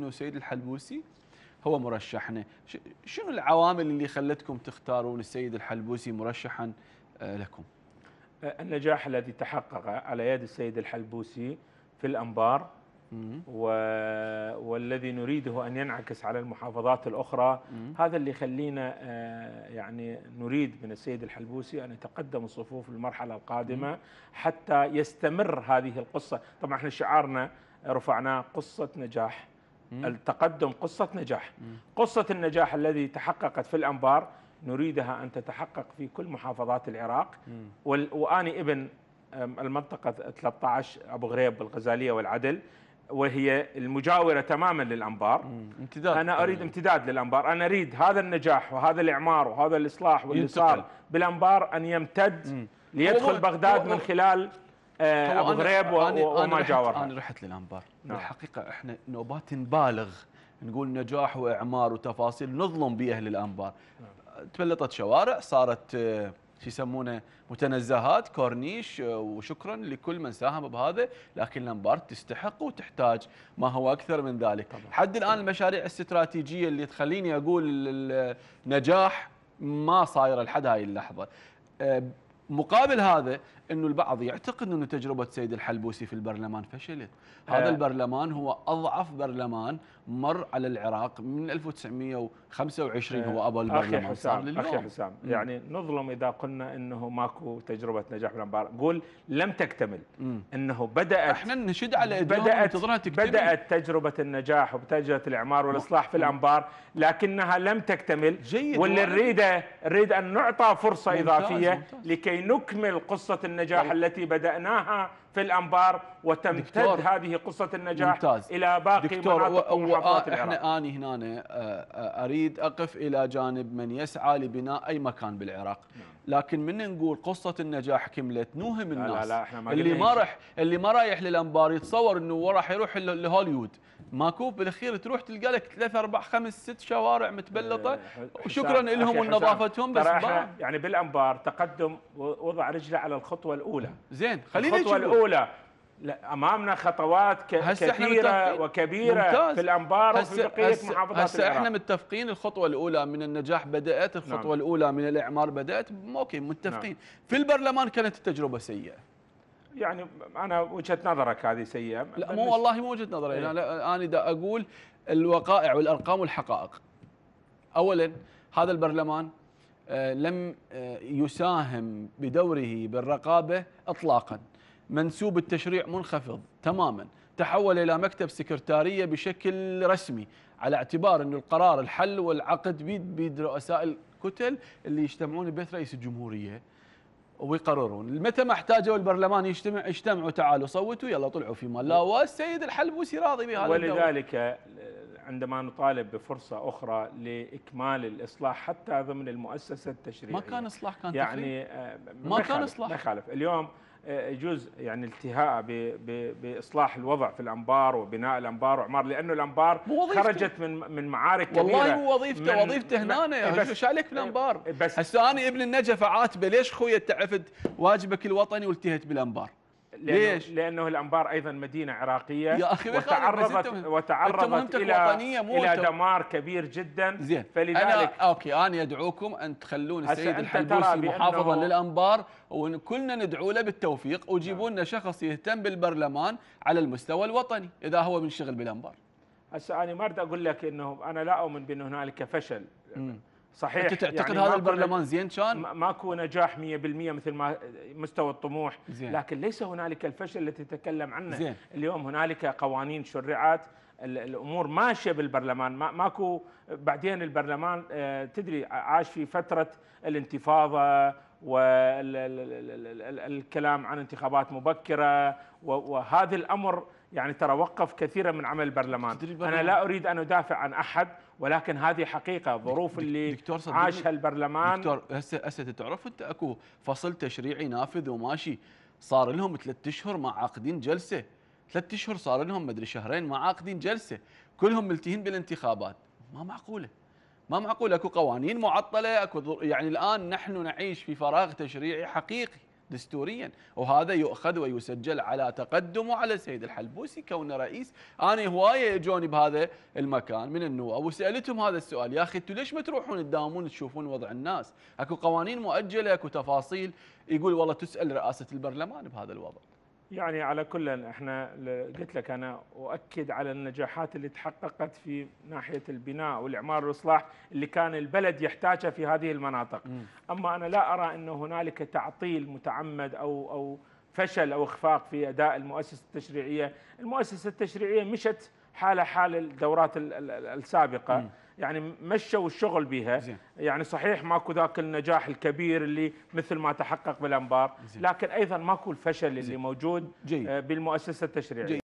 انه سيد الحلبوسي هو مرشحنا يعني شنو العوامل اللي خلتكم تختارون السيد الحلبوسي مرشحا آه، لكم آه، النجاح الذي تحقق على يد السيد الحلبوسي في الانبار و... والذي نريده ان ينعكس على المحافظات الاخرى هذا اللي يخلينا آه، يعني نريد من السيد الحلبوسي ان يتقدم الصفوف المرحله القادمه حتى يستمر هذه القصه طبعا احنا شعارنا رفعناه قصه نجاح التقدم قصة نجاح قصة النجاح الذي تحققت في الأنبار نريدها أن تتحقق في كل محافظات العراق وأني ابن المنطقة 13 أبو غريب الغزالية والعدل وهي المجاورة تماما للأنبار امتداد أنا أريد امتداد للأنبار أنا أريد هذا النجاح وهذا الإعمار وهذا الإصلاح واللي صار بالأنبار أن يمتد ليدخل بغداد من خلال آه، ابو غريب وما جاور انا رحت للانبار نعم. الحقيقه احنا نوبات نبالغ نقول نجاح واعمار وتفاصيل نظلم باهل الانبار نعم. تبلطت شوارع صارت آه، شو يسمونه متنزهات كورنيش آه، وشكرا لكل من ساهم بهذا لكن الانبار تستحق وتحتاج ما هو اكثر من ذلك طبعا. حد الان المشاريع الاستراتيجيه اللي تخليني اقول النجاح ما صايره لحد هاي اللحظه مقابل هذا انه البعض يعتقد انه تجربه سيد الحلبوسي في البرلمان فشلت، هذا البرلمان هو اضعف برلمان مر على العراق من 1925 هو ابو البرلمان أخي حسام لليوم. اخي حسام يعني نظلم اذا قلنا انه ماكو تجربه نجاح بالانبار، قول لم تكتمل انه بدات احنا نشد على بدات تكتمل. بدات تجربه النجاح وتجربه الاعمار والاصلاح في الانبار لكنها لم تكتمل جيد واللي نريده نريد ان نعطى فرصه ممتاز اضافيه ممتاز. لكي نكمل قصه النجاح طيب. التي بدأناها في الأنبار وتمتد دكتور. هذه قصة النجاح ممتاز. إلى باقي دكتور مناطق و... ومحافظات آه، العراق احنا آني هنا آه، آه، أريد أقف إلى جانب من يسعى لبناء أي مكان بالعراق نعم. لكن من نقول قصة النجاح كملت نوهم الناس لا لا لا احنا ما اللي ما رح اللي ما رايح للأنبار يتصور أنه راح يروح لهوليوود ماكوف بالاخير تروح تلقى لك ثلاث اربع خمس ست شوارع متبلطه وشكرا آه، لهم ونظافتهم بس ما يعني بالانبار تقدم وضع رجله على الخطوه الاولى زين خلينا الخطوه نشوف. الاولى لا امامنا خطوات كثيره وكبيره ممتاز. في الانبار وفي بقيه محافظات محافظات هسه احنا متفقين الخطوه الاولى من النجاح بدات الخطوه نعم. الاولى من الاعمار بدات اوكي متفقين نعم. في البرلمان كانت التجربه سيئه يعني انا وجهه نظرك هذه سيئه لا مو والله مو وجهه نظري ايه؟ انا انا دا اقول الوقائع والارقام والحقائق اولا هذا البرلمان آه، لم آه، يساهم بدوره بالرقابه اطلاقا منسوب التشريع منخفض تماما تحول الى مكتب سكرتاريه بشكل رسمي على اعتبار انه القرار الحل والعقد بيد بيد رؤساء الكتل اللي يجتمعون ببيت رئيس الجمهوريه ويقررون متى ما احتاجوا البرلمان يجتمع اجتمعوا تعالوا صوتوا يلا طلعوا في مال لا والسيد الحلبوسي راضي بهذا ولذلك آه، عندما نطالب بفرصة أخرى لإكمال الإصلاح حتى ضمن المؤسسة التشريعية ما كان إصلاح كان يعني آه، ما كان إصلاح ما يخالف اليوم جزء يعني التهاء باصلاح الوضع في الانبار وبناء الانبار وعمار لانه الانبار خرجت من من معارك كبيره والله هو وظيفته وظيفته هنا يا شو في الانبار؟ بس هسه انا ابن النجف عاتبه ليش خويا تعفد واجبك الوطني والتهت بالانبار ليش؟ لانه الانبار ايضا مدينه عراقيه يا اخي وتعرضت انت وتعرضت انت الى الى دمار كبير جدا زين فلذلك أنا اوكي انا ادعوكم ان تخلون السيد الحلبوسي محافظا للانبار وكلنا ندعو له بالتوفيق وجيبوا لنا شخص يهتم بالبرلمان على المستوى الوطني اذا هو منشغل بالانبار هسه انا ما اريد اقول لك انه انا لا اؤمن بان هنالك فشل م. صحيح انت تعتقد يعني هذا البرلمان زين كان؟ ماكو نجاح 100% مثل ما مستوى الطموح زين. لكن ليس هنالك الفشل اللي تتكلم عنه زين. اليوم هنالك قوانين شرعت الامور ماشيه بالبرلمان ماكو بعدين البرلمان آه، تدري عاش في فتره الانتفاضه والكلام عن انتخابات مبكره وهذا الامر يعني ترى وقف كثيرا من عمل البرلمان أنا لا أريد أن أدافع عن أحد ولكن هذه حقيقه ظروف اللي عاشها البرلمان دكتور هسه هسه تعرف انت اكو فصل تشريعي نافذ وماشي صار لهم ثلاث اشهر ما عاقدين جلسه ثلاث اشهر صار لهم مدري شهرين ما عاقدين جلسه كلهم ملتهين بالانتخابات ما معقوله ما معقول اكو قوانين معطله اكو يعني الان نحن نعيش في فراغ تشريعي حقيقي دستوريا وهذا يؤخذ ويسجل على تقدمه على السيد الحلبوسي كونه رئيس انا هوايه اجوني بهذا المكان من النواب وسالتهم هذا السؤال يا اخي انتم ليش ما تروحون تداومون تشوفون وضع الناس اكو قوانين مؤجله اكو تفاصيل يقول والله تسال رئاسه البرلمان بهذا الوضع يعني على كل احنا قلت لك انا اؤكد على النجاحات اللي تحققت في ناحيه البناء والإعمار والاصلاح اللي كان البلد يحتاجها في هذه المناطق م. اما انا لا ارى ان هنالك تعطيل متعمد او او فشل او اخفاق في اداء المؤسسه التشريعيه، المؤسسه التشريعيه مشت حالها حال الدورات السابقه م. يعني مشوا الشغل بها يعني صحيح ماكو ذاك النجاح الكبير اللي مثل ما تحقق بالانبار زي. لكن ايضا ماكو الفشل زي. اللي موجود جي. آه، بالمؤسسه التشريعيه جي.